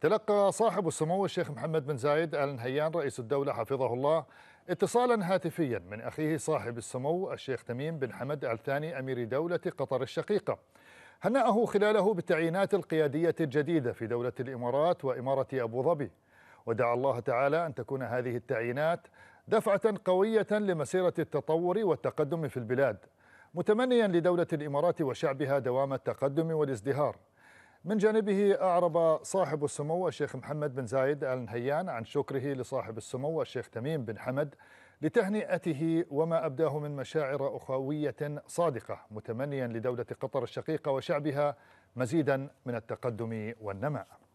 تلقى صاحب السمو الشيخ محمد بن زايد آل نهيان رئيس الدولة حفظه الله اتصالا هاتفيا من أخيه صاحب السمو الشيخ تميم بن حمد آل ثاني أمير دولة قطر الشقيقة هنأه خلاله بالتعيينات القيادية الجديدة في دولة الإمارات وإمارة أبو ظبي ودعا الله تعالى أن تكون هذه التعيينات دفعة قوية لمسيرة التطور والتقدم في البلاد متمنيا لدولة الإمارات وشعبها دوام التقدم والازدهار من جانبه أعرب صاحب السمو الشيخ محمد بن زايد آل نهيان عن شكره لصاحب السمو الشيخ تميم بن حمد لتهنئته وما أبداه من مشاعر أخوية صادقة متمنيا لدولة قطر الشقيقة وشعبها مزيدا من التقدم والنماء